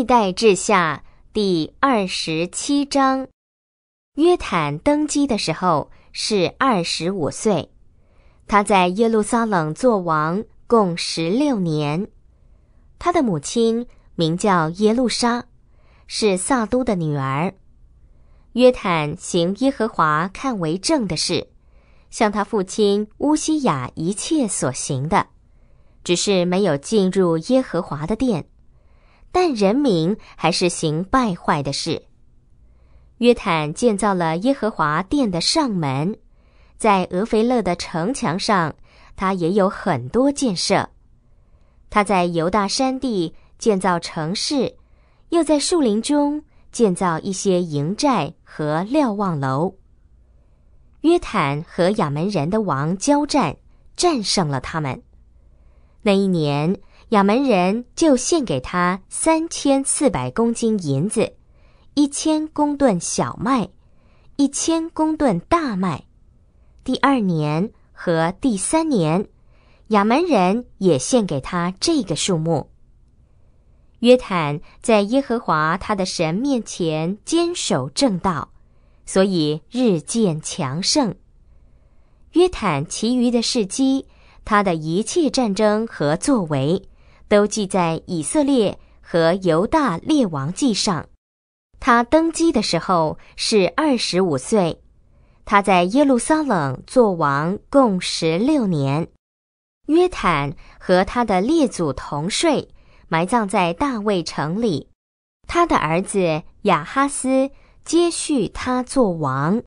历代志下第二十七章，约坦登基的时候是二十五岁，他在耶路撒冷做王共十六年。他的母亲名叫耶路莎，是萨都的女儿。约坦行耶和华看为正的事，像他父亲乌西雅一切所行的，只是没有进入耶和华的殿。但人民还是行败坏的事。约坦建造了耶和华殿的上门，在俄斐勒的城墙上，他也有很多建设。他在犹大山地建造城市，又在树林中建造一些营寨和瞭望楼。约坦和亚门人的王交战，战胜了他们。那一年。亚门人就献给他三千四百公斤银子，一千公吨小麦，一千公吨大麦。第二年和第三年，亚门人也献给他这个数目。约坦在耶和华他的神面前坚守正道，所以日渐强盛。约坦其余的事迹，他的一切战争和作为。都记在以色列和犹大列王记上。他登基的时候是二十五岁。他在耶路撒冷做王共十六年。约坦和他的列祖同睡，埋葬在大卫城里。他的儿子亚哈斯接续他做王。